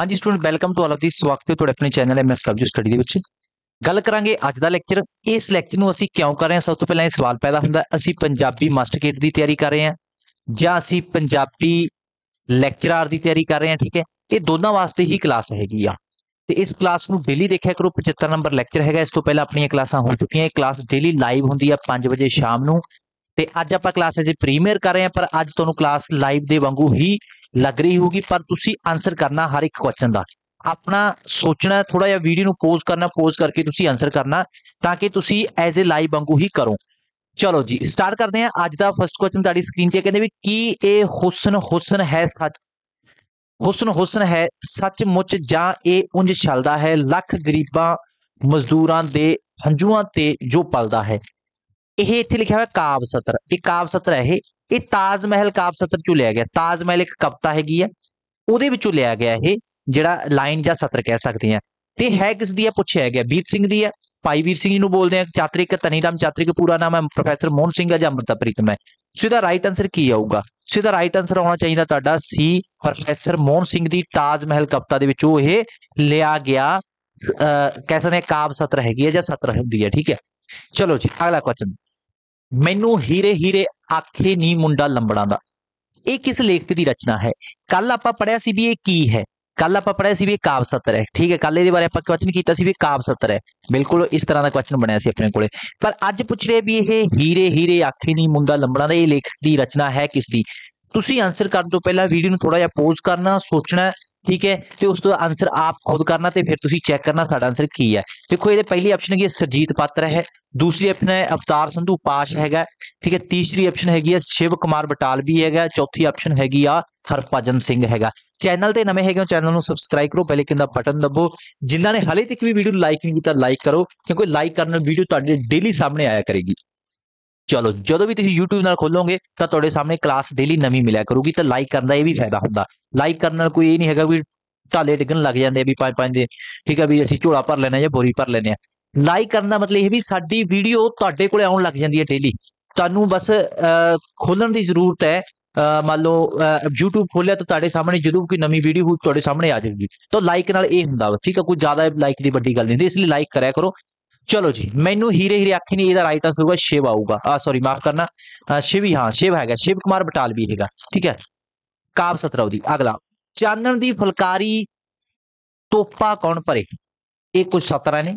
ਹਾਂਜੀ student welcome to all of the ਸਵਾਗਤ ਹੈ ਤੁਹਾਡੇ ਆਪਣੇ ਚੈਨਲ ਐਮਐਸ ਐਸ ਸਟੱਡੀ ਦੇ ਵਿੱਚ ਗੱਲ ਕਰਾਂਗੇ ਅੱਜ ਦਾ ਲੈਕਚਰ ਇਸ ਲੈਕਚਰ ਨੂੰ ਅਸੀਂ ਕਿਉਂ ਕਰ ਰਹੇ ਹਾਂ ਸਭ ਤੋਂ ਪਹਿਲਾਂ ਇਹ ਸਵਾਲ ਪੈਦਾ ਹੁੰਦਾ ਅਸੀਂ ਪੰਜਾਬੀ ਮਾਸਟਰ ਗੇਟ ਦੀ ਤਿਆਰੀ ਕਰ ਰਹੇ ਹਾਂ ਜਾਂ ਅਸੀਂ ਪੰਜਾਬੀ ਲੈਕਚਰਾਰ ਦੀ ਤਿਆਰੀ ਕਰ ਰਹੇ ਹਾਂ ਠੀਕ ਹੈ ਇਹ ਦੋਨਾਂ ਵਾਸਤੇ ਹੀ ਕਲਾਸ ਹੈਗੀ ਆ ਤੇ ਇਸ ਕਲਾਸ ਨੂੰ ਡੇਲੀ ਦੇਖਿਆ ਕਰੋ 75 ਨੰਬਰ ਲੈਕਚਰ ਹੈਗਾ ਇਸ ਤੋਂ ਪਹਿਲਾਂ ਆਪਣੀਆਂ ਕਲਾਸਾਂ ਹੋ ਚੁੱਕੀਆਂ ਇਹ ਕਲਾਸ ਡੇਲੀ ਲਾਈਵ ਹੁੰਦੀ ਆ 5 ਵਜੇ ਸ਼ਾਮ ਨੂੰ ਤੇ ਅੱਜ ਆਪਾਂ ਕਲਾਸ ਅਜੇ ਪ੍ਰੀਮੀਅਰ ਕਰ ਰਹੇ ਹਾਂ ਪਰ ਅੱਜ ਤੁਹਾਨੂੰ ਕਲਾਸ ਲਾਈਵ ਦੇ ਵਾਂਗੂ ਹੀ ਲੱਗ ਰਹੀ ਹੋਊਗੀ ਪਰ ਤੁਸੀਂ ਆਨਸਰ ਕਰਨਾ ਹਰ ਇੱਕ ਕੁਐਸਚਨ ਦਾ ਆਪਣਾ ਸੋਚਣਾ ਥੋੜਾ ਜਿਹਾ ਵੀਡੀਓ ਨੂੰ ਪੋਜ਼ ਕਰਨਾ ਪੋਜ਼ ਕਰਕੇ ਤੁਸੀਂ ਆਨਸਰ ਕਰਨਾ ਤਾਂ ਕਿ ਤੁਸੀਂ ਐਜ਼ ਅ ਲਾਈਵ ਵਾਂਗੂ ਹੀ ਕਰੋ ਚਲੋ ਜੀ ਸਟਾਰਟ ਕਰਦੇ ਹਾਂ ਅੱਜ ਦਾ ਫਸਟ ਕੁਐਸਚਨ ਤੁਹਾਡੀ ਸਕਰੀਨ ਤੇ ਕਹਿੰਦੇ ਵੀ ਕੀ ਇਹ ਹੁਸਨ ਹੁਸਨ ਹੈ ਸੱਚ ਹੁਸਨ ਹੁਸਨ ਹੈ ਸੱਚਮੁੱਚ ਜਾਂ ਇਹ ਉਂਝ ਛਲਦਾ ਹੈ ਲੱਖ ਗਰੀਬਾਂ ਮਜ਼ਦੂਰਾਂ ਦੇ ਹੰਝੂਆਂ ਤੇ ਜੋ ਪਲਦਾ ਹੈ ਇਹ ਇੱਥੇ ਲਿਖਿਆ ਹੋਇਆ ਕਾਵ ਸਤਰ ਇਹ ਕਾਵ ਸਤਰ ਹੈ ਇਹ ਇਹ ਤਾਜ ਮਹਿਲ ਕਾਵ ਸਤਰ ਚੋਂ ਲਿਆ ਗਿਆ ਤਾਜ ਮਹਿਲ ਇੱਕ ਕਵਿਤਾ ਹੈਗੀ ਹੈ ਉਹਦੇ ਵਿੱਚੋਂ ਲਿਆ ਗਿਆ ਇਹ ਜਿਹੜਾ ਲਾਈਨ ਜਾਂ ਸਤਰ ਕਹਿ ਸਕਦੇ ਆ ਤੇ ਹੈ ਕਿਸ ਦੀ ਹੈ ਪੁੱਛਿਆ ਗਿਆ ਵੀਰ ਸਿੰਘ ਦੀ ਹੈ ਭਾਈ ਵੀਰ ਸਿੰਘ ਨੂੰ ਬੋਲਦੇ ਆ ਚਾਤ੍ਰਿਕ ਤਨੀਰਾਮ ਚਾਤ੍ਰਿਕ ਪੂਰਾ ਨਾਮ ਹੈ ਪ੍ਰੋਫੈਸਰ ਮੋਹਨ ਸਿੰਘ ਜਾਂ ਅਮਰਤਾ ਪ੍ਰੀਤਮ ਹੈ ਸੋ ਇਹਦਾ ਰਾਈਟ ਆਨਸਰ ਕੀ ਆਊਗਾ ਸੋ ਇਹਦਾ ਰਾਈਟ ਆਨਸਰ ਆਉਣਾ ਚਾਹੀਦਾ ਤੁਹਾਡਾ ਸੀ ਪ੍ਰੋਫੈਸਰ ਮੋਹਨ ਸਿੰਘ ਦੀ ਤਾਜ ਮਹਿਲ ਕਵਿਤਾ ਦੇ ਵਿੱਚੋਂ ਇਹ ਲਿਆ ਗਿਆ ਕਹਿ ਸਕਦੇ ਕਾਵ ਸਤਰ ਹੈਗੀ ਹੈ ਜਾਂ ਸਤਰ ਹੁੰਦੀ ਆ ਠੀਕ ਹੈ चलो जी अगला क्वेश्चन मैनू हीरे हीरे आखे नी मुंडा लंबड़ा का यह किस लेखक की रचना है कल आप पढ़िया भी यह की है कल आप पढ़िया भी यह काव्य सत्र है ठीक है कल ये बारे आप क्वेश्चन किया काव्य सत्र है बिल्कुल इस तरह का क्वेश्चन बनया से अपने को पर अच्छ पूछ रहे भी यह हीरे हीरे आखे नी मुंडा लंबड़ा यह लेखक की रचना है किसकी तुम आंसर कर दो पहला वीडियो थोड़ा जा पोज करना सोचना ठीक है तो उस तो आंसर आप खुद करना फिर तुम चैक करना सांसर की है देखो ये पहली ऑप्शन है सुरजीत पात्र है दूसरी ऑप्शन है अवतार संधु पाश हैगा ठीक है तीसरी ऑप्शन हैगी शिव कुमार बटालवी है चौथी ऑप्शन हैगी हरभजन सिंह हैगा चैनल नवे है चैनल सबसक्राइब करो पहले क्या बटन दबो जिन्होंने हले तक भी वीडियो लाइक नहीं किया लाइक करो क्योंकि लाइक करने वीडियो तो डेली सामने आया करेगी ਚਲੋ ਜਦੋਂ ਵੀ ਤੁਸੀਂ YouTube ਨਾਲ ਖੋਲੋਗੇ ਤਾਂ ਤੁਹਾਡੇ ਸਾਹਮਣੇ ਕਲਾਸ ਡੇਲੀ ਨਵੀਂ ਮਿਲਿਆ ਕਰੂਗੀ ਤਾਂ ਲਾਈਕ ਕਰਨ ਦਾ ਇਹ ਵੀ ਫਾਇਦਾ ਹੁੰਦਾ ਲਾਈਕ ਕਰਨ ਨਾਲ ਕੋਈ ਇਹ ਨਹੀਂ ਹੈਗਾ ਵੀ ਢਾਲੇ ਡਿੱਗਣ ਲੱਗ ਜਾਂਦੇ ਵੀ ਪੰਜ ਪੰਜ ਦੇ ਠੀਕ ਆ ਵੀ ਅਸੀਂ ਝੋਲਾ ਭਰ ਲੈਣਾ ਜਾਂ ਬੋਰੀ ਭਰ ਲੈਣੇ ਆ ਲਾਈਕ ਕਰਨ ਦਾ ਮਤਲਬ ਇਹ ਵੀ ਸਾਡੀ ਵੀਡੀਓ ਤੁਹਾਡੇ ਕੋਲੇ ਆਉਣ ਲੱਗ ਜਾਂਦੀ ਹੈ ਡੇਲੀ ਤੁਹਾਨੂੰ ਬਸ ਖੋਲਣ ਦੀ ਜ਼ਰੂਰਤ ਹੈ ਮੰਨ ਲਓ YouTube ਖੋਲਿਆ ਤਾਂ ਤੁਹਾਡੇ ਸਾਹਮਣੇ ਜਦੋਂ ਕੋਈ ਨਵੀਂ ਵੀਡੀਓ ਤੁਹਾਡੇ ਸਾਹਮਣੇ ਆ ਜਾਵੇਗੀ ਤਾਂ ਲਾਈਕ ਨਾਲ ਇਹ ਹੁੰਦਾ ਠੀਕ ਆ ਕੋਈ ਜ਼ਿਆਦਾ ਲਾਈਕ ਦੀ ਵੱਡੀ ਗੱਲ ਨਹੀਂ ਇਸ ਲਈ ਲਾਈਕ ਕਰਿਆ ਕਰੋ चलो जी मैनू हीरे हीरे आखी नहीं ਇਹਦਾ ਰਾਈਟ ਆਨਸਰ ਹੋਊਗਾ ਸ਼ਿਵ ਆਊਗਾ ਆ ਸੌਰੀ ਮਾਫ ਕਰਨਾ ਸ਼ਿਵ ਹੀ ਹਾਂ ਸ਼ਿਵ ਹੈਗਾ ਸ਼ਿਵ ਕੁਮਾਰ ਬਟਾਲਵੀ ਹੈਗਾ ਠੀਕ ਹੈ ਕਾਬ ਸਤਰਾਉ ਦੀ ਅਗਲਾ ਚਾਨਣ ਦੀ ਫਲਕਾਰੀ ਤੋਪਾ ਕੌਣ ਭਰੇ ਇਹ ਕੁਝ ਸਤਰਾਂ ਨੇ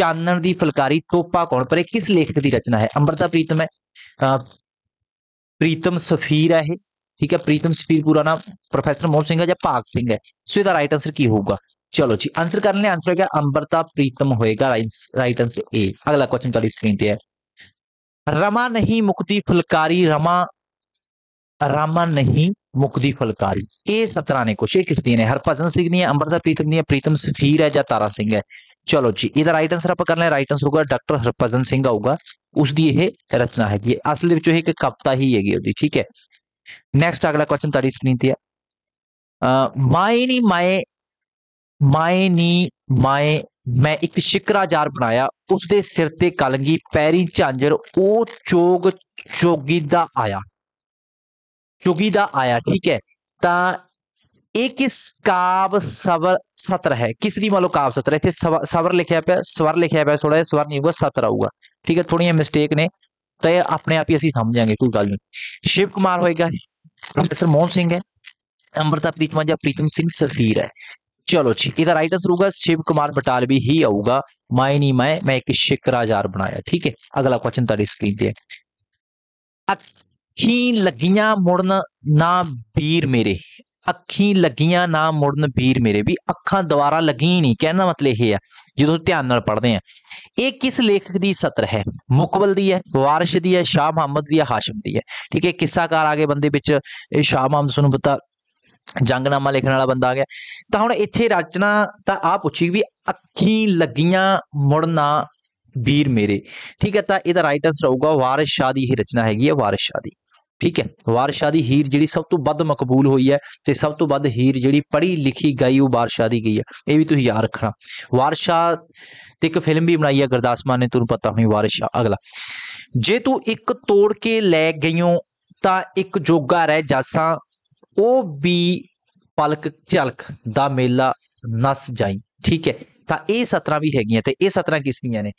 ਚਾਨਣ ਦੀ ਫਲਕਾਰੀ ਤੋਪਾ ਕੌਣ ਭਰੇ ਕਿਸ ਲੇਖਕ ਦੀ ਰਚਨਾ ਹੈ ਅੰਮ੍ਰਿਤਾ ਪ੍ਰੀਤਮ ਹੈ ਪ੍ਰੀਤਮ ਸਫੀਰ ਹੈ ਇਹ ਠੀਕ ਹੈ ਪ੍ਰੀਤਮ ਸਫੀਰ ਪੂਰਾ ਨਾਮ ਪ੍ਰੋਫੈਸਰ ਮੋਹਨ ਸਿੰਘ ਹੈ ਜਾਂ ਭਾਗ ਸਿੰਘ ਹੈ ਸੋ ਇਹਦਾ ਰਾਈਟ ਆਨਸਰ ਕੀ ਹੋਊਗਾ चलो जी आंसर कर लें आंसर क्या अमृता प्रीतम होएगा राइट आंसर ए अगला क्वेश्चन तो स्क्रीन पे है रमा नहीं मुक्ति फुलकारी रमा रामा नहीं मुक्ति फुलकारी ए सत्रह ने कुछ किस दिन है हरभजन सिंह है अमृता प्रीतम है प्रीतम सफीर है या तारा सिंह है चलो जी इधर राइट आंसर आप कर लें राइट आंसर होगा डॉक्टर हरभजन सिंह का होगा उसकी यह रचना है असल में जो है कविता ही है ठीक है नेक्स्ट अगला क्वेश्चन तारी स्क्रीन पे है माए नी माए ਮਾਏ ਨੀ ਮਾਏ ਮੈਂ ਇੱਕ ਸ਼ਿਕਰਾਜਾਰ ਬਣਾਇਆ ਉਸ ਦੇ ਸਿਰ ਤੇ ਕਲੰਗੀ ਪੈਰੀ ਝਾਂਜਰ ਉਹ ਚੋਗ ਚੋਗੀ ਦਾ ਆਇਆ ਚੋਗੀ ਦਾ ਆਇਆ ठीक है ਤਾਂ ਇਹ ਕਿਸ ਕਾਵ ਸਵਰ ਸਤਰ ਹੈ ਕਿਸ ਦੀ ਮਾਲੋ ਕਾਵ ਸਤਰ ਇੱਥੇ ਸਵਰ ਲਿਖਿਆ ਪਿਆ ਸਵਰ ਲਿਖਿਆ ਪਿਆ ਥੋੜਾ ਜਿਹਾ ਸਵਰ ਨਹੀਂ ਹੋਊਗਾ ਸਤਰ ਆਊਗਾ ਠੀਕ ਹੈ ਥੋੜੀਆਂ ਮਿਸਟੇਕ ਨੇ ਤਾਂ ਇਹ ਆਪਣੇ ਆਪ ਹੀ ਅਸੀਂ ਸਮਝਾਂਗੇ ਕੋਈ ਗੱਲ ਨਹੀਂ ਸ਼ਿਵ ਕੁਮਾਰ ਹੋਏਗਾ प्रोफेसर मोहन सिंह है अमृता प्रीतमा या प्रीतम सिंह सफीर है चलो ठीक इधर राइट आंसर होगा शिव कुमार बटालवी ही आऊगा मैं नहीं मैं मैं एक शिकराजार बनाया ठीक है अगला क्वेश्चन तारी स्क्रीन पे अखी लगियां मुड़न ना वीर मेरे अखी लगिया ना मुड़न वीर मेरे भी अखा दोबारा लगी ही नहीं कहना मतलब यह है जो ध्यान पढ़ते हैं ये किस लेखक की सत्र है मुकबल की है वारिश की है शाह मुहम्मद की है हाशिम की है ठीक है किस्साकार आ गए बंदे शाह मुहम्मद सुनू पता ਜੰਗਨਾਮਾ ਲਿਖਣ ਵਾਲਾ ਬੰਦਾ ਆ ਗਿਆ ਤਾਂ ਹੁਣ ਇੱਥੇ ਰਚਨਾ ਤਾਂ ਆ ਪੁੱਛੀ ਵੀ ਅੱਖੀਂ ਲੱਗੀਆਂ ਮੁੜਨਾ ਵੀਰ ਮੇਰੇ ਠੀਕ ਹੈ ਤਾਂ ਇਹਦਾ ਰਾਈਟ ਆਨਸਰ ਹੋਊਗਾ ਵਾਰਿਸ ਸ਼ਾਹ ਦੀ ਹੀ ਰਚਨਾ ਹੈਗੀ ਹੈ ਵਾਰਿਸ ਸ਼ਾਹ ਦੀ ਠੀਕ ਹੈ ਵਾਰਸ਼ਾ ਦੀ ਹੀਰ ਜਿਹੜੀ ਸਭ ਤੋਂ ਵੱਧ ਮਕਬੂਲ ਹੋਈ ਹੈ ਤੇ ਸਭ ਤੋਂ ਵੱਧ ਹੀਰ ਜਿਹੜੀ ਪੜ੍ਹੀ ਲਿਖੀ ਗਈ ਉਹ ਵਾਰਸ਼ਾ ਦੀ ਗਈ ਹੈ ਇਹ ਵੀ ਤੁਸੀਂ ਯਾਦ ਰੱਖਣਾ ਵਾਰਸ਼ਾ ਤੇ ਇੱਕ ਫਿਲਮ ਵੀ ਬਣਾਈ ਹੈ ਗੁਰਦਾਸ ਮਾਨ ਨੇ ਤੁਹਾਨੂੰ ਪਤਾ ਹੋਣੀ ਵਾਰਸ਼ਾ ਅਗਲਾ ਜੇ ਤੂੰ ਇੱਕ ਤੋੜ ਕੇ ਲੈ ਗਈਓ ਤਾਂ ਇੱਕ ਜੋਗਾ ਰਹਿ ਜਾਸਾਂ ਉਹ ਵੀ ਪਲਕ ਝਲਕ ਦਾ ਮੇਲਾ ਨਸ ਜਾਈ ਠੀਕ ਹੈ ਤਾਂ ਇਹ ਸਤਰਾਂ ਵੀ ਹੈਗੀਆਂ ਤੇ ਇਹ ਸਤਰਾਂ ਕਿਸ ਦੀਆਂ ਨੇ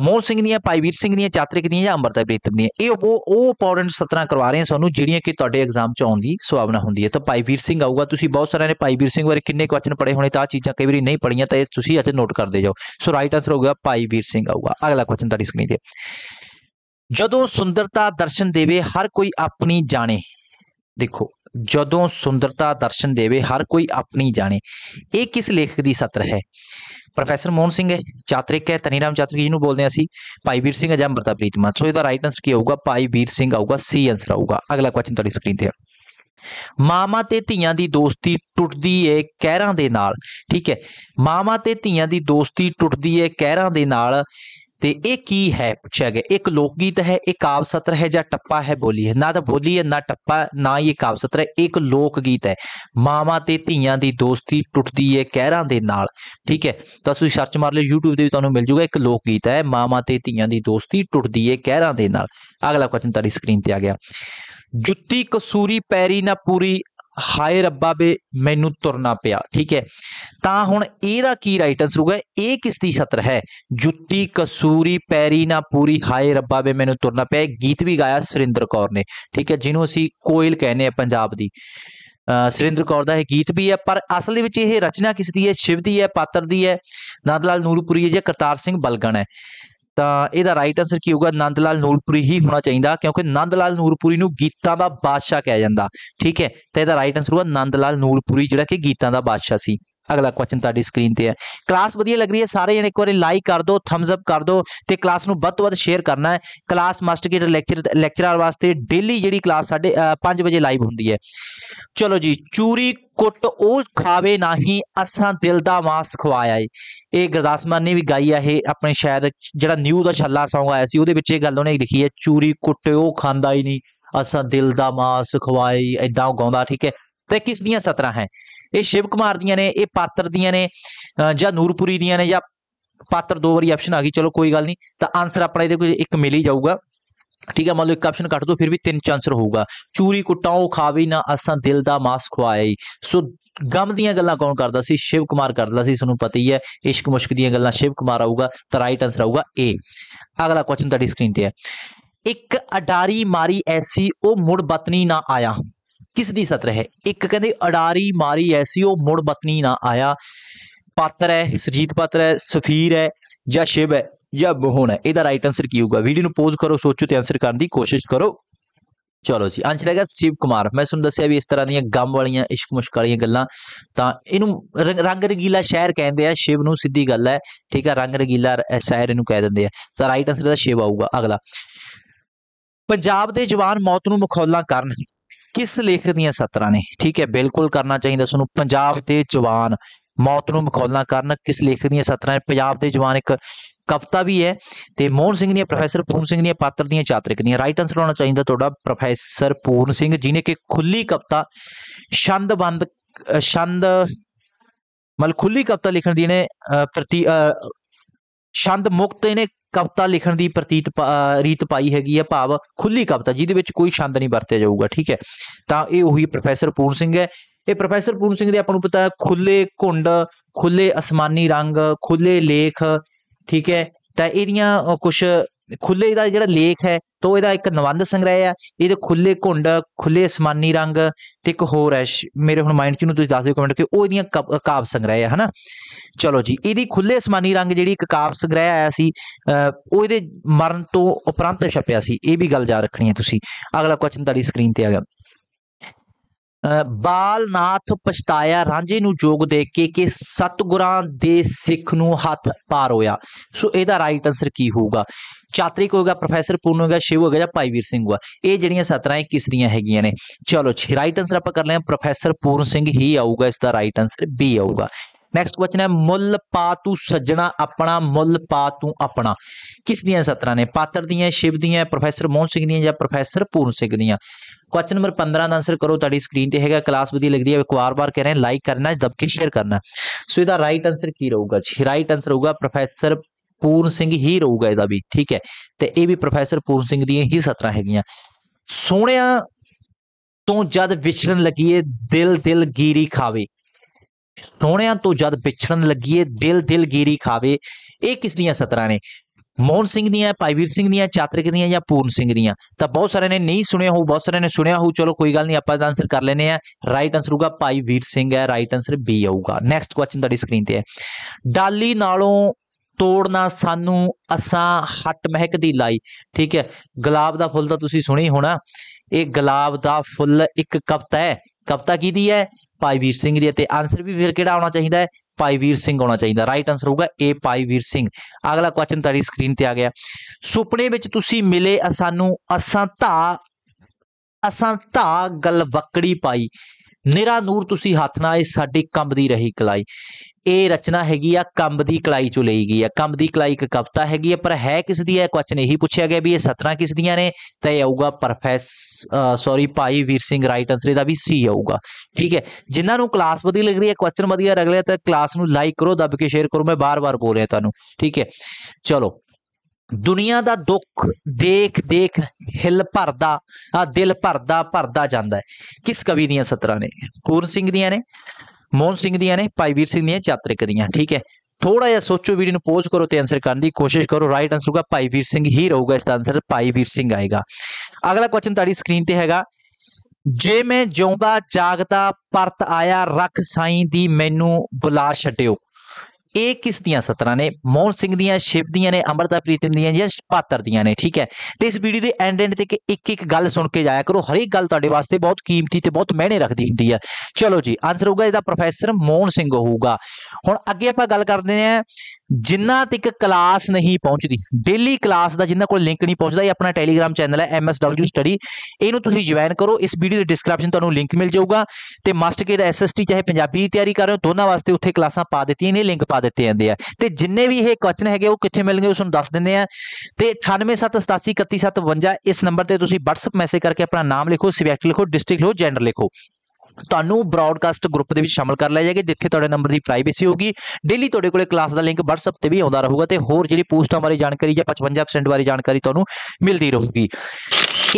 ਮੋਹਨ ਸਿੰਘ ਦੀਆਂ ਭਾਈ ਵੀਰ ਸਿੰਘ ਦੀਆਂ ਚਾਤਰਿਕ ਦੀਆਂ ਜਾਂ ਅਮਰਤਾ ਪ੍ਰੀਤਮ ਦੀਆਂ ਇਹ ਉਹ ਉਹ ਇੰਪੋਰਟੈਂਟ ਸਤਰਾਂ ਕਰਵਾ ਰਹੇ ਹਾਂ ਸਾਨੂੰ ਜਿਹੜੀਆਂ ਕਿ ਤੁਹਾਡੇ ਐਗਜ਼ਾਮ 'ਚ ਆਉਣ ਦੀ ਸੁਭਾਵਨਾ ਹੁੰਦੀ ਹੈ ਤਾਂ ਭਾਈ ਵੀਰ ਸਿੰਘ ਆਊਗਾ ਤੁਸੀਂ ਬਹੁਤ ਸਾਰਿਆਂ ਨੇ ਭਾਈ ਵੀਰ ਸਿੰਘ ਬਾਰੇ ਕਿੰਨੇ ਕੁਐਸਚਨ ਪੜੇ ਹੋਣੇ ਤਾਂ ਆ ਚੀਜ਼ਾਂ ਕਈ ਵਾਰੀ ਨਹੀਂ ਪੜੀਆਂ ਤਾਂ ਇਹ ਤੁਸੀਂ ਅੱਜ ਨੋਟ ਕਰਦੇ ਜਾਓ ਸੋ ਰਾਈਟ ਆਨਸਰ ਹੋਊਗਾ ਭਾਈ ਵੀਰ ਸਿੰਘ ਆਊਗਾ ਅਗਲਾ ਕੁਐਸਚਨ ਤੁਹਾਡੀ ਸਕਰੀਨ ਤੇ ਜਦੋਂ ਸੁੰਦਰਤਾ ਦਰਸ਼ਨ ਦੇਵੇ ਹਰ ਕੋਈ ਆਪਣੀ ਜਾਣੇ ਦੇਖੋ ਜਦੋਂ ਸੁੰਦਰਤਾ ਦਰਸ਼ਨ ਦੇਵੇ ਹਰ ਕੋਈ ਆਪਣੀ ਜਾਣੇ ਇਹ ਕਿਸ ਲੇਖਕ ਦੀ ਸਤਰ ਹੈ ਪ੍ਰੋਫੈਸਰ ਮੋਹਨ ਸਿੰਘ ਹੈ ਚਾਤ੍ਰਿਕ ਹੈ ਤਨੀਰਾਮ ਚਾਤ੍ਰਿਕ ਜੀ ਨੂੰ ਬੋਲਦੇ ਹਾਂ ਅਸੀਂ ਭਾਈ ਵੀਰ ਸਿੰਘ ਜਾਂ ਅੰਮ੍ਰਿਤਾ ਪ੍ਰੀਤਮਾ ਸੋ ਇਹਦਾ ਰਾਈਟ ਆਨਸਰ ਕੀ ਹੋਊਗਾ ਭਾਈ ਵੀਰ ਸਿੰਘ ਆਊਗਾ ਸੀ ਆਨਸਰ ਆਊਗਾ ਅਗਲਾ ਕੁਐਸਚਨ ਤੁਹਾਡੀ ਸਕਰੀਨ ਤੇ ਹੈ ਮਾਮਾ ਤੇ ਧੀਆਂ ਦੀ ਦੋਸਤੀ ਟੁੱਟਦੀ ਏ ਕਹਿਰਾਂ ਦੇ ਨਾਲ ਠੀਕ ਹੈ ਮਾਮਾ ਤੇ ਧੀਆਂ ਦੀ ਦੋਸਤੀ ਟੁੱਟਦੀ ਏ ਕਹਿਰਾਂ ਦੇ ਨਾਲ ਤੇ ਇਹ ਕੀ ਹੈ ਪੁੱਛਿਆ ਗਿਆ ਇੱਕ ਲੋਕ ਗੀਤ ਹੈ ਇਹ ਕਾਵ ਸਤਰ ਹੈ ਜਾਂ ਟੱਪਾ ਹੈ ਬੋਲੀ ਹੈ ਨਾ ਤਾਂ ਬੋਲੀ ਹੈ ਨਾ ਟੱਪਾ ਨਾ ਇਹ ਕਾਵ ਸਤਰ ਹੈ ਇੱਕ ਲੋਕ ਗੀਤ ਹੈ ਮਾਵਾ ਤੇ ਧੀਆਂ ਦੀ ਦੋਸਤੀ ਟੁੱਟਦੀ ਹੈ ਕਹਿਰਾਂ ਦੇ ਨਾਲ ਠੀਕ ਹੈ ਤਾਂ ਤੁਸੀਂ ਸਰਚ ਮਾਰ ਲਿਓ YouTube ਤੇ ਵੀ ਤੁਹਾਨੂੰ ਮਿਲ ਜੂਗਾ ਇੱਕ ਲੋਕ ਗੀਤ ਹੈ ਮਾਵਾ ਤੇ ਧੀਆਂ ਦੀ ਦੋਸਤੀ ਟੁੱਟਦੀ ਹੈ ਕਹਿਰਾਂ ਦੇ ਨਾਲ ਅਗਲਾ ਕੁਐਸਚਨ ਤੁਹਾਡੀ ਸਕਰੀਨ ਤੇ ਆ ਗਿਆ ਜੁੱਤੀ ਕਸੂਰੀ ਪੈਰੀ ਨਾ ਪੂਰੀ ਹਾਏ ਰੱਬਾ ਬੇ ਮੈਨੂੰ ਤੁਰਨਾ ਪਿਆ ਠੀਕ ਹੈ ਤਾਂ ਹੁਣ ਇਹਦਾ ਕੀ ਰਾਈਟ ਆਨਸਰ ਹੋਊਗਾ ਇਹ ਕਿਸ ਦੀ ਸਤਰ ਹੈ ਜੁੱਤੀ ਕਸੂਰੀ ਪੈਰੀ ਨਾ ਪੂਰੀ ਹਾਏ ਰੱਬਾ ਵੇ ਮੈਨੂੰ ਤੁਰਨਾ ਪਿਆ ਗੀਤ ਵੀ ਗਾਇਆ ਸੁਰਿੰਦਰ ਕੌਰ ਨੇ ਠੀਕ ਹੈ ਜਿਹਨੂੰ ਅਸੀਂ ਕੋਇਲ ਕਹਿੰਦੇ ਆ ਪੰਜਾਬ ਦੀ ਸੁਰਿੰਦਰ ਕੌਰ ਦਾ ਇਹ ਗੀਤ ਵੀ ਹੈ ਪਰ ਅਸਲ ਵਿੱਚ ਇਹ ਰਚਨਾ ਕਿਸ ਦੀ ਹੈ ਸ਼ਿਵ ਦੀ ਹੈ ਪਾਤਰ ਦੀ ਹੈ ਨੰਦ ਲਾਲ ਨੂਰਪੁਰੀ ਜਾਂ ਕਰਤਾਰ ਸਿੰਘ ਬਲਗਣ ਹੈ ਤਾਂ ਇਹਦਾ ਰਾਈਟ ਆਨਸਰ ਕੀ ਹੋਊਗਾ ਨੰਦ ਲਾਲ ਨੂਰਪੁਰੀ ਹੀ ਹੋਣਾ ਚਾਹੀਦਾ ਕਿਉਂਕਿ ਨੰਦ ਲਾਲ ਨੂਰਪੁਰੀ ਨੂੰ ਗੀਤਾਂ ਦਾ ਬਾਦਸ਼ਾਹ ਕਿਹਾ ਜਾਂਦਾ ਠੀਕ ਹੈ ਤਾਂ ਇਹਦਾ ਰਾਈਟ ਆਨਸਰ ਹੋਊਗਾ ਨੰਦ ਲਾਲ ਨੂਰਪੁਰੀ ਜਿਹੜਾ ਕਿ ਗੀਤਾਂ ਦਾ ਬਾਦਸ਼ਾਹ ਸੀ ਅਗਲਾ ਕੁਐਸਚਨ ਤੁਹਾਡੀ ਸਕਰੀਨ ਤੇ ਹੈ ਕਲਾਸ ਵਧੀਆ ਲੱਗ ਰਹੀ ਹੈ ਸਾਰੇ ਜਣੇ ਇੱਕ ਵਾਰੀ ਲਾਈਕ ਕਰ ਦਿਓ ਥੰਬਸ ਅਪ ਕਰ ਦਿਓ ਤੇ ਕਲਾਸ ਨੂੰ ਵੱਧ ਤੋਂ ਵੱਧ ਸ਼ੇਅਰ ਕਰਨਾ ਹੈ class must get lecture lecturer ਵਾਸਤੇ ਡੇਲੀ ਜਿਹੜੀ ਕਲਾਸ ਸਾਡੇ 5 ਵਜੇ ਲਾਈਵ ਹੁੰਦੀ ਹੈ ਚਲੋ ਜੀ ਚੂਰੀ ਕੁੱਟ ਉਹ ਖਾਵੇ ਨਹੀਂ ਅਸਾਂ ਦਿਲ ਦਾ ਮਾਸ ਖਵਾਇਆ ਏ ਇਹ ਗੁਰਦਾਸ ਮਾਨ ਨੇ ਵੀ ਗਾਈ ਆ ਇਹ ਆਪਣੇ ਸ਼ਾਇਦ ਜਿਹੜਾ ਨਿਊ ਦਾ ਛੱਲਾ ਸੌਂਗ ਆਇਆ ਸੀ ਉਹਦੇ ਵਿੱਚ ਇਹ ਗੱਲ ਉਹਨੇ ਲਿਖੀ ਹੈ ਚੂਰੀ ਕੁੱਟ ਉਹ ਖਾਂਦਾ ਹੀ ਨਹੀਂ ਅਸਾਂ ਦਿਲ ਦਾ ਮਾਸ ਖਵਾਈ ਐਦਾਂ ਉਹ ਗਾਉਂਦਾ ਠੀਕ ਹੈ ਤੇ ਕਿਸ ਦੀਆਂ ਸਤਰਾਂ ਹੈ ਇਹ ਸ਼ਿਵ ਕੁਮਾਰ ਦੀਆਂ ਨੇ ਇਹ ਪਾਤਰ ਦੀਆਂ ਨੇ ਜਾਂ ਨੂਰਪੁਰੀ ਦੀਆਂ ਨੇ ਜਾਂ ਪਾਤਰ ਦੋ ਵਾਰੀ ਆਪਸ਼ਨ ਆ ਗਈ ਚਲੋ ਕੋਈ ਗੱਲ ਨਹੀਂ ਤਾਂ ਆਨਸਰ ਆਪਣਾ ਇਹਦੇ ਕੋਈ ਇੱਕ ਮਿਲ ਹੀ ਜਾਊਗਾ ठीक है मान लो एक ऑप्शन काट दो फिर भी तीन चांसर होगा चूरी कुटाओ खावी ना असा दिल का मांस खुआए सो ਗਮ ਦੀਆਂ ਗੱਲਾਂ ਕੌਣ ਕਰਦਾ ਸੀ ਸ਼ਿਵ ਕੁਮਾਰ ਕਰਦਾ ਸੀ ਤੁਹਾਨੂੰ ਪਤਾ ਹੀ ਹੈ ਇਸ਼ਕ ਮੁਸ਼ਕ ਦੀਆਂ ਗੱਲਾਂ ਸ਼ਿਵ ਕੁਮਾਰ ਆਊਗਾ ਤਾਂ ਰਾਈਟ ਆਨਸਰ ਆਊਗਾ ਏ ਅਗਲਾ ਕੁਐਸਚਨ ਤੁਹਾਡੀ ਸਕਰੀਨ ਤੇ ਹੈ ਇੱਕ ਅਡਾਰੀ ਮਾਰੀ ਐਸੀ ਉਹ ਮੁੜ ਬਤਨੀ ਨਾ ਆਇਆ ਕਿਸ ਦੀ ਸਤਰ ਹੈ ਇੱਕ ਕਹਿੰਦੇ ਅਡਾਰੀ ਮਾਰੀ ਐਸੀਓ ਮੁੜ ਬਤਨੀ ਨਾ ਆਇਆ ਪਾਤਰ ਹੈ ਸਰਜੀਤ ਪਾਤਰ ਹੈ ਸਫੀਰ ਹੈ ਜਾਂ ਸ਼ਿਵ ਹੈ ਜਾਂ ਮੋਹਨ ਹੈ ਇਹਦਾ ਰਾਈਟ ਆਨਸਰ ਕੀ ਹੋਊਗਾ ਵੀਡੀਓ ਨੂੰ ਪੋਜ਼ ਕਰੋ ਸੋਚੋ ਤੇ ਆਨਸਰ ਕਰਨ ਦੀ ਕੋਸ਼ਿਸ਼ ਕਰੋ ਚਲੋ ਜੀ ਆਨਸਰ ਹੈਗਾ ਸ਼ਿਵ ਕੁਮਾਰ ਮੈਂ ਤੁਹਾਨੂੰ ਦੱਸਿਆ ਵੀ ਇਸ ਤਰ੍ਹਾਂ ਦੀਆਂ ਗਮ ਵਾਲੀਆਂ ਇਸ਼ਕ ਮੁਸ਼ਕ ਵਾਲੀਆਂ ਗੱਲਾਂ ਤਾਂ ਇਹਨੂੰ ਰੰਗ ਰਗੀਲਾ ਸ਼ਹਿਰ ਕਹਿੰਦੇ ਆ ਸ਼ਿਵ ਨੂੰ ਸਿੱਧੀ ਗੱਲ ਹੈ ਠੀਕ ਹੈ ਰੰਗ ਰਗੀਲਾ ਸ਼ਹਿਰ ਇਹਨੂੰ ਕਹਿ ਦਿੰਦੇ ਆ ਤਾਂ ਰਾਈਟ ਆਨਸਰ ਦਾ ਸ਼ਿਵ ਆਊਗਾ ਅਗਲਾ ਪੰਜਾਬ ਦੇ ਜਵਾਨ ਮੌਤ ਨੂੰ ਮਖੌਲਾਂ ਕਰਨ ਕਿਸ ਲੇਖਕ ਦੀਆਂ ਸਤਰਾਂ ਨੇ ਠੀਕ ਹੈ ਬਿਲਕੁਲ ਕਰਨਾ ਚਾਹੀਦਾ ਤੁਹਾਨੂੰ ਪੰਜਾਬ ਦੇ ਜਵਾਨ ਮੌਤ ਨੂੰ ਮਖੌਲਣਾ ਕਰਨ ਕਿਸ ਲੇਖਕ ਦੀਆਂ ਸਤਰਾਂ ਨੇ ਪੰਜਾਬ ਦੇ ਜਵਾਨ ਇੱਕ ਕਵਿਤਾ ਵੀ ਹੈ ਤੇ ਮੋਹਨ ਸਿੰਘ ਦੀਆਂ ਪ੍ਰੋਫੈਸਰ ਪੂਰਨ ਸਿੰਘ ਦੀਆਂ ਪਾਤਰ ਦੀਆਂ ਚਾਤਰਿਕ ਦੀਆਂ ਰਾਈਟ ਆਨਸਰ ਹੋਣਾ ਚਾਹੀਦਾ ਤੁਹਾਡਾ ਪ੍ਰੋਫੈਸਰ ਪੂਰਨ ਸਿੰਘ ਜਿਨੇ ਕਿ ਖੁੱਲੀ ਛੰਦ ਬੰਦ ਛੰਦ ਮਲ ਖੁੱਲੀ ਕਵਤਾ ਲਿਖਣ ਦੀ ਨੇ ਪ੍ਰਤੀ ਛੰਦ ਮੁਕਤ ਇਹਨੇ ਕਵਿਤਾ ਲਿਖਣ ਦੀ ਪ੍ਰਤੀਤ ਰੀਤ ਪਾਈ ਹੈਗੀ ਹੈ ਭਾਵ ਖੁੱਲੀ ਕਵਿਤਾ ਜਿਹਦੇ ਵਿੱਚ ਕੋਈ ਛੰਦ ਨਹੀਂ ਵਰਤਿਆ ਜਾਊਗਾ ਠੀਕ ਹੈ ਤਾਂ ਇਹ ਉਹੀ ਪ੍ਰੋਫੈਸਰ ਪੂਰਨ ਸਿੰਘ ਹੈ ਇਹ ਪ੍ਰੋਫੈਸਰ ਪੂਰਨ ਸਿੰਘ ਦੇ ਆਪਾਂ ਨੂੰ ਪਤਾ ਹੈ ਖੁੱਲੇ ਘੁੰਡ ਖੁੱਲੇ ਅਸਮਾਨੀ ਰੰਗ ਖੁੱਲੇ ਲੇਖ ਠੀਕ ਹੈ ਤਾਂ ਇਹਦੀਆਂ ਕੁਝ ਖੁੱਲੇ ਦਾ ਜਿਹੜਾ ਲੇਖ ਹੈ ਤੋਂ ਇਹਦਾ ਇੱਕ ਨਿਬੰਧ ਸੰਗ੍ਰਹਿ ਆ ਇਹਦੇ ਖੁੱਲੇ ਘੁੰਡ ਖੁੱਲੇ ਅਸਮਾਨੀ ਰੰਗ ਤੇ ਇੱਕ ਹੋਰ ਹੈ ਮੇਰੇ ਹੁਣ ਮਾਈਂਡ 'ਚ ਨੂੰ ਤੁਸੀਂ ਦੱਸ ਦਿਓ ਕਮੈਂਟ ਕਿ ਉਹ ਇਹਦੀਆਂ ਕਾਵ ਸੰਗ੍ਰਹਿ ਆ ਹਨਾ ਚਲੋ ਜੀ ਇਹਦੀ ਖੁੱਲੇ ਅਸਮਾਨੀ ਰੰਗ ਜਿਹੜੀ ਇੱਕ ਕਾਵ ਸੰਗ੍ਰਹਿ ਆਇਆ ਸੀ ਉਹ ਇਹਦੇ ਮਰਨ ਤੋਂ ਉਪਰੰਤ ਛਪਿਆ ਸੀ ਇਹ ਵੀ ਗੱਲ ਯਾਦ ਰੱਖਣੀ ਹੈ ਤੁਸੀਂ ਅਗਲਾ ਕੁਐਸਚਨ ਤੁਹਾਡੀ ਸਕਰੀਨ ਤੇ ਆ ਗਿਆ ਬਾਲ ਨਾਥ ਪਛਤਾਇਆ ਰਾਂਝੇ ਨੂੰ ਜੋਗ ਦੇ ਕੇ ਕਿ ਸਤਗੁਰਾਂ ਦੇ ਸਿੱਖ ਨੂੰ ਹੱਥ ਪਾਰ ਹੋਇਆ ਸੋ ਇਹਦਾ ਰਾਈਟ ਆਨਸਰ ਕੀ ਹੋਊਗਾ ਚਾਤਰਿਕ ਹੋਗਾ ਪ੍ਰੋਫੈਸਰ ਪੂਰਨ ਹੋਗਾ ਸ਼ਿਵ ਹੋਗਾ ਜਾਂ ਭਾਈ ਵੀਰ ਸਿੰਘ ਹੋਗਾ ਇਹ ਜਿਹੜੀਆਂ ਸਤਰਾਂ ਇਹ ਕਿਸ ਦੀਆਂ ਹੈਗੀਆਂ ਨੇ ਚਲੋ ਰਾਈਟ ਆਨਸਰ ਆਪਾਂ ਕਰ ਲਿਆ ਪ੍ਰੋਫੈਸਰ ਪੂਰਨ ਸਿੰਘ ਹੀ ਆਊਗਾ ਇਸ ਦਾ ਰਾਈਟ ਆਨਸਰ ਬੀ ਆਊਗਾ नैक्सट क्वेश्चन है मुल पा तू सजना अपना मुल पा तू अपना किस दत्र ने पात्र दया शिव दया प्रोफेसर मोहन सिंह दया प्रोफेसर पूर्ण सिंह दया क्वेश्चन नंबर पंद्रह का आंसर करो ताकि स्क्रीन पर है क्लास वजी लगती है वार बार कह रहे हैं लाइक करना दबके शेयर करना सो यह राइट आंसर की रहेगा जी राइट आंसर होगा प्रोफेसर पूर्ण सिंह ही रहूगा यदा भी ठीक है तो यह भी प्रोफेसर पूर्ण सिंह दी सत्र है सोने तो जद विछड़न लगीए दिल दिल गिरी खावे ਸੋਹਣਿਆਂ ਤੋਂ ਜਦ ਵਿਛੜਨ ਲੱਗੀਏ ਦਿਲ ਦਿਲਗੀਰੀ ਖਾਵੇ ਇਹ ਕਿਸ ਦੀਆਂ ਸਤਰਾਂ ਨੇ ਮੋਹਨ ਸਿੰਘ ਦੀਆਂ ਭਾਈ ਵੀਰ ਸਿੰਘ ਦੀਆਂ ਚਾਤਰਿਕ ਦੀਆਂ ਜਾਂ ਪੂਰਨ ਸਿੰਘ ਦੀਆਂ ਤਾਂ ਬਹੁਤ ਸਾਰੇ ਨੇ ਨਹੀਂ ਸੁਣਿਆ ਹੋ ਬਹੁਤ ਸਾਰੇ ਨੇ ਸੁਣਿਆ ਹੋ ਚਲੋ ਕੋਈ ਗੱਲ ਨਹੀਂ ਆਪਾਂ ਦਾ ਆਨਸਰ ਕਰ ਲੈਨੇ ਆ ਰਾਈਟ ਆਨਸਰ ਹੋਊਗਾ ਭਾਈ ਵੀਰ ਸਿੰਘ ਹੈ ਰਾਈਟ ਆਨਸਰ ਬੀ ਆਊਗਾ ਨੈਕਸਟ ਕੁਐਸਚਨ ਤੁਹਾਡੀ ਸਕਰੀਨ ਤੇ ਹੈ ਡਾਲੀ ਨਾਲੋਂ ਤੋੜਨਾ ਸਾਨੂੰ ਅਸਾਂ ਹੱਟ ਮਹਿਕ ਦੀ ਲਾਈ ਠੀਕ ਹੈ ਗੁਲਾਬ ਦਾ ਫੁੱਲ ਤਾਂ ਤੁਸੀਂ ਸੁਣੀ ਹੋਣਾ ਇਹ ਗੁਲਾਬ ਦਾ ਫੁੱਲ ਇੱਕ ਕਵਤਾ ਹੈ ਕਵਤਾ ਕੀ ਦੀ ਹੈ ਭਾਈ ਵੀਰ ਸਿੰਘ ਦੀ ਤੇ ਆਨਸਰ ਵੀ ਫਿਰ ਕਿਹੜਾ ਆਉਣਾ ਚਾਹੀਦਾ ਹੈ ਭਾਈ ਵੀਰ ਸਿੰਘ ਆਉਣਾ ਚਾਹੀਦਾ ਰਾਈਟ ਆਨਸਰ ਹੋਊਗਾ ਏ ਭਾਈ ਵੀਰ ਸਿੰਘ ਅਗਲਾ ਕੁਐਸਚਨ ਤੁਹਾਡੀ ਸਕਰੀਨ ਤੇ ਆ ਗਿਆ ਸੁਪਨੇ ਵਿੱਚ ਤੁਸੀਂ ਮਿਲੇ ਸਾਨੂੰ ਅਸਾਂ ਧਾ ਅਸਾਂ ਧਾ ਗਲਵਕੜੀ ਪਾਈ ਨਿਰਾ ਨੂਰ ਤੁਸੀਂ ਹੱਥ ਨਾ ਇਹ ਸਾਡੀ ਕੰਬਦੀ ਰਹੀ ਕਲਾਈ ਇਹ ਰਚਨਾ ਹੈਗੀ ਆ ਕੰਬ ਦੀ ਕਲਾਈ ਚੋਂ ਲਈ ਗਈ ਆ ਕੰਬ ਦੀ ਕਲਾਈ ਇੱਕ ਕਵਤਾ ਹੈਗੀ ਆ ਪਰ ਹੈ ਕਿਸ ਦੀ ਹੈ ਕੁਐਸਚਨ ਇਹੀ ਪੁੱਛਿਆ ਗਿਆ ਵੀ ਇਹ 17 ਕਿਸ ਦੀਆਂ ਨੇ ਤਾਂ ਇਹ ਆਊਗਾ ਪ੍ਰੋਫੈਸ ਸੌਰੀ ਭਾਈ ਵੀਰ ਸਿੰਘ ਰਾਈਟ ਆਨਸਰ ਇਹਦਾ ਵੀ ਸੀ ਆਊਗਾ ਠੀਕ ਹੈ ਜਿਨ੍ਹਾਂ ਨੂੰ ਕਲਾਸ ਵਧੀਆ ਲੱਗ ਰਹੀ ਹੈ ਕੁਐਸਚਨ ਵਧੀਆ ਰਗਲੇ ਤਾਂ ਕਲਾਸ ਨੂੰ ਲਾਈਕ ਕਰੋ ਦੱਬ ਕੇ ਸ਼ੇਅਰ ਕਰੋ ਮੈਂ ਬਾਰ-ਬਾਰ ਬੋਲ ਰਿਹਾ ਤੁਹਾਨੂੰ ਠੀਕ ਹੈ ਚਲੋ ਦੁਨੀਆ ਦਾ ਦੁੱਖ ਦੇਖ ਦੇਖ ਹਿਲ ਭਰਦਾ ਆ ਦਿਲ ਭਰਦਾ ਭਰਦਾ ਜਾਂਦਾ ਹੈ ਕਿਸ ਕਵੀ ਦੀਆਂ ਸਤਰਾਂ ਨੇ ਪੂਰਨ ਸਿੰਘ ਦੀਆਂ ਨੇ ਮੋਹਨ ਸਿੰਘ ਦੀਆਂ ਨੇ ਭਾਈ ਵੀਰ ਸਿੰਘ ਦੀਆਂ ਚਾਤ੍ਰਿਕ ਦੀਆਂ ਠੀਕ ਹੈ ਥੋੜਾ ਜਿਹਾ ਸੋਚੋ ਵੀਡੀਓ ਨੂੰ ਪੋਜ਼ ਕਰੋ ਤੇ ਆਨਸਰ ਕਰਨ ਦੀ ਕੋਸ਼ਿਸ਼ ਕਰੋ ਰਾਈਟ ਆਨਸਰ ਹੋਗਾ ਭਾਈ ਵੀਰ ਸਿੰਘ ਹੀ ਰਹੂਗਾ ਇਸ ਦਾ ਆਨਸਰ ਭਾਈ ਵੀਰ ਸਿੰਘ ਆਏਗਾ ਅਗਲਾ ਕੁਐਸਚਨ ਤੁਹਾਡੀ ਸਕਰੀਨ ਤੇ ਹੈਗਾ ਜੇ ਮੈਂ ਜਿਉਂਦਾ ਜਾਗਦਾ ਪਰਤ ਆਇਆ ਰੱਖ ਸਾਈਂ ਦੀ ਮੈਨੂੰ ਬੁਲਾ ਛੱਡਿਓ ਇਹ ਕਿਸ ਦੀਆਂ ਸਤਰਾਂ ਨੇ ਮੋਹਨ ਸਿੰਘ ਦੀਆਂ ਸ਼ਿਵ ਦੀਆਂ ਨੇ ਅਮਰਤਾ ਪ੍ਰੀਤਮ ਦੀਆਂ ਜਾਂ ਪਾਤਰ ਦੀਆਂ ਨੇ ਠੀਕ ਹੈ ਤੇ ਇਸ ਵੀਡੀਓ ਦੇ ਐਂਡ ਐਂਡ ਤੇ ਇੱਕ ਇੱਕ ਗੱਲ ਸੁਣ ਕੇ ਜਾਇਆ ਕਰੋ ਹਰ ਇੱਕ ਗੱਲ ਤੁਹਾਡੇ ਵਾਸਤੇ ਬਹੁਤ ਕੀਮਤੀ ਤੇ ਬਹੁਤ ਮਾਇਨੇ ਰੱਖਦੀ ਹੁੰਦੀ ਹੈ ਚਲੋ ਜੀ ਆਨਸਰ ਹੋਊਗਾ ਇਹਦਾ ਪ੍ਰੋਫੈਸਰ ਮੋਹਨ ਸਿੰਘ ਹੋਊਗਾ ਹੁਣ ਅੱਗੇ ਆਪਾਂ ਗੱਲ ਕਰਦੇ ਹਾਂ ਜਿੰਨਾ ਤੱਕ ਕਲਾਸ ਨਹੀਂ ਪਹੁੰਚਦੀ ਡੇਲੀ ਕਲਾਸ ਦਾ ਜਿੰਨਾ ਕੋਲ ਲਿੰਕ ਨਹੀਂ ਪਹੁੰਚਦਾ ਇਹ ਆਪਣਾ ਟੈਲੀਗ੍ਰam ਚੈਨਲ ਹੈ MSW ਸਟੱਡੀ ਇਹਨੂੰ ਤੁਸੀਂ ਜੁਆਇਨ ਕਰੋ ਇਸ ਵੀਡੀਓ ਦੇ ਡਿਸਕ੍ਰਿਪਸ਼ਨ ਤੁਹਾਨੂੰ ਲਿੰਕ ਮਿਲ ਜਾਊਗਾ ਤੇ ਮਾਸਟਰ ਕੇਡ SST ਚਾਹੇ ਪੰਜਾਬੀ ਦੀ ਤਿਆਰੀ ਕਰ ਰਹੇ ਹੋ ਦੋਨਾਂ ਵਾਸਤੇ ਉੱਥੇ ਕਲਾਸਾਂ ਪਾ ਦਿੱਤੀਆਂ ਨੇ ਲਿੰਕ ਪਾ ਦਿੱਤੇ ਜਾਂਦੇ ਆ ਤੇ ਜਿੰਨੇ ਵੀ ਇਹ ਕੁਐਸਚਨ ਹੈਗੇ ਉਹ ਕਿੱਥੇ ਮਿਲਣਗੇ ਉਸ ਨੂੰ ਦੱਸ ਦਿੰਦੇ ਆ ਤੇ 9878831752 ਇਸ ਨੰਬਰ ਤੇ ਤੁਸੀਂ WhatsApp ਮੈਸੇਜ ਕਰਕੇ ਆਪਣਾ ਨਾਮ ਲਿਖੋ ਸਬਜੈਕਟ ਲਿਖੋ ਡਿਸਟ੍ਰਿਕਟ ਲਿਖੋ ਜੈਂਡਰ ਲਿਖੋ ਤੁਹਾਨੂੰ ਬ੍ਰਾਡਕਾਸਟ ਗਰੁੱਪ ਦੇ ਵਿੱਚ ਸ਼ਾਮਲ ਕਰ ਲਿਆ ਜਾਏਗਾ ਜਿੱਥੇ ਤੁਹਾਡੇ ਨੰਬਰ ਦੀ ਪ੍ਰਾਈਵੇਸੀ ਹੋਗੀ ਡੇਲੀ ਤੁਹਾਡੇ ਕੋਲੇ ਕਲਾਸ ਦਾ ਲਿੰਕ WhatsApp ਤੇ ਵੀ ਆਉਂਦਾ ਰਹੂਗਾ ਤੇ ਹੋਰ ਜਿਹੜੀ ਪੋਸਟਾਂ ਬਾਰੇ ਜਾਣਕਾਰੀ ਜਾਂ 55% ਬਾਰੇ ਜਾਣਕਾਰੀ ਤੁਹਾਨੂੰ ਮਿਲਦੀ ਰਹੂਗੀ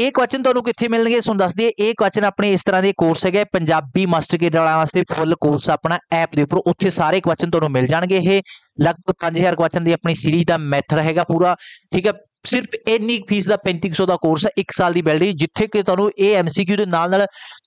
ਇਹ ਕੁਐਸਚਨ ਤੁਹਾਨੂੰ ਕਿੱਥੇ ਮਿਲਣਗੇ ਸੁਣ ਦੱਸ ਦਈਏ ਇਹ ਕੁਐਸਚਨ ਆਪਣੇ ਇਸ ਤਰ੍ਹਾਂ ਦੇ ਕੋਰਸ ਹੈਗਾ ਪੰਜਾਬੀ ਮਾਸਟਰ ਕੇਡਰ ਵਾਲਿਆਂ ਵਾਸਤੇ ਫੁੱਲ ਕੋਰਸ ਆਪਣਾ ਐਪ ਦੇ ਉੱਪਰ ਉੱਥੇ ਸਾਰੇ ਕੁਐਸਚਨ ਤੁਹਾਨੂੰ ਮਿਲ ਜਾਣਗੇ ਇਹ ਲਗਭਗ 5000 ਕੁਐਸਚਨ ਦੀ ਆਪਣੀ ਸੀਰੀਜ਼ ਦਾ ਮੈਥਡ ਹੈਗਾ ਪੂਰਾ ਠੀਕ ਹੈ ਸਿਰਫ ਇੰਨੀ ਫੀਸ ਦਾ 3500 ਦਾ ਕੋਰਸ ਹੈ 1 ਸਾਲ ਦੀ ਮਿਲ ਰਹੀ ਜਿੱਥੇ ਕਿ ਤੁਹਾਨੂੰ ਇਹ ਐਮਸੀਕਿਊ ਦੇ ਨਾਲ ਨਾਲ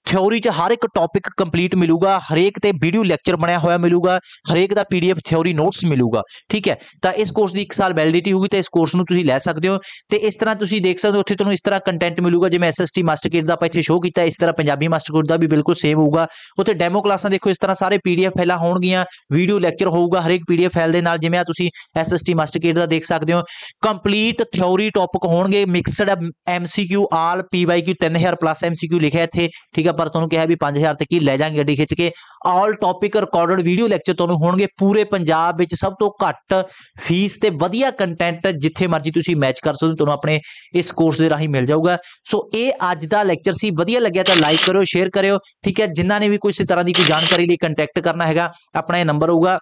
ਥਿਉਰੀ 'ਚ ਹਰ ਇੱਕ ਟੌਪਿਕ ਕੰਪਲੀਟ ਮਿਲੂਗਾ ਹਰੇਕ ਤੇ ਵੀਡੀਓ ਲੈਕਚਰ ਬਣਿਆ ਹੋਇਆ ਮਿਲੂਗਾ ਹਰੇਕ ਦਾ ਪੀਡੀਐਫ ਥਿਉਰੀ ਨੋਟਸ ਮਿਲੂਗਾ ਠੀਕ ਹੈ ਤਾਂ ਇਸ ਕੋਰਸ ਦੀ 1 ਸਾਲ ਵੈਲਿਡਿਟੀ ਹੋਊਗੀ ਤੇ ਇਸ ਕੋਰਸ ਨੂੰ ਤੁਸੀਂ ਲੈ ਸਕਦੇ ਹੋ ਤੇ ਇਸ ਤਰ੍ਹਾਂ ਤੁਸੀਂ ਦੇਖ ਸਕਦੇ ਹੋ ਉੱਥੇ ਤੁਹਾਨੂੰ ਇਸ ਤਰ੍ਹਾਂ ਕੰਟੈਂਟ ਮਿਲੂਗਾ ਜਿਵੇਂ ਐਸਐਸਟੀ ਮਾਸਟਰ ਕਿਟ ਦਾ ਆਪਾਂ ਇੱਥੇ ਸ਼ੋਅ ਕੀਤਾ ਇਸ ਤਰ੍ਹਾਂ ਪੰਜਾਬੀ ਮਾਸਟਰ ਕਿਟ ਦਾ ਵੀ ਬਿਲਕੁਲ ਸੇਮ ਹੋਊਗਾ ਉੱਥੇ ਡੈਮੋ ਕਲਾਸਾਂ ਦੇਖੋ ਇਸ ਤਰ੍ਹਾਂ ਸਾਰੇ ਪੀਡੀਐਫ ਫਾਈਲਾਂ ਹੋਣਗੀਆਂ ਵੀਡੀਓ ਲੈਕਚਰ ਹੋਊਗਾ ਹਰੇਕ ਪੀਡੀਐਫ ਫਾਈਲ ਦੇ ਨਾਲ ਜਿਵੇਂ ਆ ਤੁਸੀਂ ਐਸਐਸਟੀ ਮਾਸਟਰ ਕਿਟ ਦਾ ਦੇਖ ਸਕਦੇ ਹੋ ਕੰਪਲੀਟ ਥਿਉਰੀ ਡੌਰੀ ਟੌਪਿਕ ਹੋਣਗੇ mixed MCQ all PYQ 3000 plus MCQ ਲਿਖਿਆ ਇੱਥੇ ਠੀਕ ਹੈ ਪਰ ਤੁਹਾਨੂੰ ਕਿਹਾ ਵੀ 5000 ਤੱਕ ਹੀ ਲੈ ਜਾਾਂਗੇ ਗੱਡੀ ਖਿੱਚ ਕੇ all topic recorded video lecture ਤੁਹਾਨੂੰ ਹੋਣਗੇ ਪੂਰੇ ਪੰਜਾਬ ਵਿੱਚ ਸਭ ਤੋਂ ਘੱਟ ਫੀਸ ਤੇ ਵਧੀਆ ਕੰਟੈਂਟ ਜਿੱਥੇ ਮਰਜ਼ੀ ਤੁਸੀਂ ਮੈਚ ਕਰ ਸਕਦੇ ਤੁਹਾਨੂੰ ਆਪਣੇ ਇਸ ਕੋਰਸ ਦੇ ਰਾਹੀਂ ਮਿਲ ਜਾਊਗਾ ਸੋ ਇਹ ਅੱਜ ਦਾ ਲੈਕਚਰ ਸੀ ਵਧੀਆ ਲੱਗਿਆ ਤਾਂ ਲਾਈਕ ਕਰਿਓ ਸ਼ੇਅਰ ਕਰਿਓ ਠੀਕ ਹੈ ਜਿਨ੍ਹਾਂ ਨੇ ਵੀ ਕੋਈ ਇਸ ਤਰ੍ਹਾਂ ਦੀ ਕੋਈ ਜਾਣਕਾਰੀ ਲਈ ਕੰਟੈਕਟ ਕਰਨਾ ਹੈਗਾ ਆਪਣਾ ਇਹ ਨੰਬਰ ਹੋਊਗਾ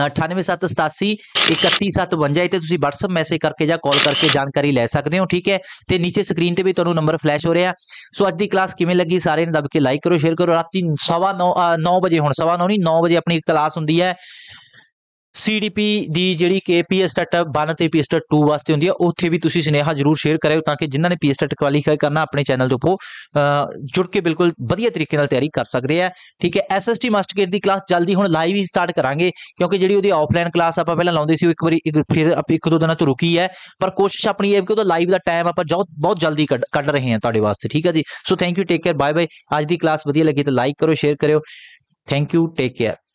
98 ਸੱਤ 87 31 ਸੱਤ 52 ਤੇ ਤੁਸੀਂ WhatsApp ਮੈਸੇਜ ਕਰਕੇ ਜਾਂ ਕਾਲ ਕਰਕੇ ਜਾਣਕਾਰੀ ਲੈ ਸਕਦੇ ਹੋ ਠੀਕ ਹੈ ਤੇ ਨੀਚੇ ਸਕਰੀਨ ਤੇ ਵੀ ਤੁਹਾਨੂੰ ਨੰਬਰ ਫਲੈਸ਼ ਹੋ ਰਿਹਾ ਸੋ ਅੱਜ ਦੀ ਕਲਾਸ ਕਿਵੇਂ ਲੱਗੀ ਸਾਰੇ ਨੂੰ ਦੱਬ ਕੇ ਲਾਈਕ ਕਰੋ ਸ਼ੇਅਰ ਕਰੋ ਰਾਤੀ 9:30 9 ਵਜੇ ਹੁਣ 9:30 ਨਹੀਂ 9 ਵਜੇ ਆਪਣੀ ਕਲਾਸ ਹੁੰਦੀ ਹੈ ਸੀਡੀਪੀ ਦੀ ਜਿਹੜੀ ਕੇਪੀਐਸ ਸਟੱਟ 92 ਤੇ ਪੀ ਸਟੱਟ 2 ਵਾਸਤੇ ਹੁੰਦੀ ਹੈ ਉੱਥੇ ਵੀ ਤੁਸੀਂ ਸਨੇਹਾ ਜਰੂਰ ਸ਼ੇਅਰ ਕਰਿਓ ਤਾਂ ਕਿ ਜਿਨ੍ਹਾਂ ਨੇ ਪੀ ਸਟੱਟ ਕੁਆਲੀਫਾਈ ਕਰਨਾ ਆਪਣੇ ਚੈਨਲ ਤੋਂ ਪੋ ਜੁੜ ਕੇ ਬਿਲਕੁਲ ਵਧੀਆ ਤਰੀਕੇ ਨਾਲ ਤਿਆਰੀ ਕਰ ਸਕਦੇ ਆ ਠੀਕ ਹੈ ਐਸਐਸਟੀ ਮਾਸਟਰਕੇਟ ਦੀ ਕਲਾਸ ਜਲਦੀ ਹੁਣ ਲਾਈਵ ਹੀ ਸਟਾਰਟ ਕਰਾਂਗੇ ਕਿਉਂਕਿ ਜਿਹੜੀ ਉਹਦੀ ਆਫਲਾਈਨ ਕਲਾਸ ਆਪਾਂ ਪਹਿਲਾਂ ਲਾਉਂਦੇ ਸੀ ਉਹ ਇੱਕ ਵਾਰੀ ਫਿਰ ਆਪਾਂ ਇੱਕ ਦੋ ਦਿਨਾਂ ਤੋਂ ਰੁਕੀ ਹੈ ਪਰ ਕੋਸ਼ਿਸ਼ ਆਪਣੀ ਹੈ ਕਿ ਉਹਦਾ ਲਾਈਵ ਦਾ ਟਾਈਮ ਆਪਾਂ ਬਹੁਤ ਜਲਦੀ ਕੱਢ ਰਹੇ ਹਾਂ ਤੁਹਾਡੇ ਵਾਸਤੇ ਠੀਕ ਹੈ ਜੀ so thank you take care bye bye ਅੱਜ ਦੀ ਕਲਾਸ ਵਧੀਆ ਲੱਗੀ ਤਾਂ ਲਾਈਕ ਕਰੋ ਸ਼ੇਅਰ ਕਰਿਓ ਥੈਂਕ ਯੂ ਟੇਕ ਕੇਅਰ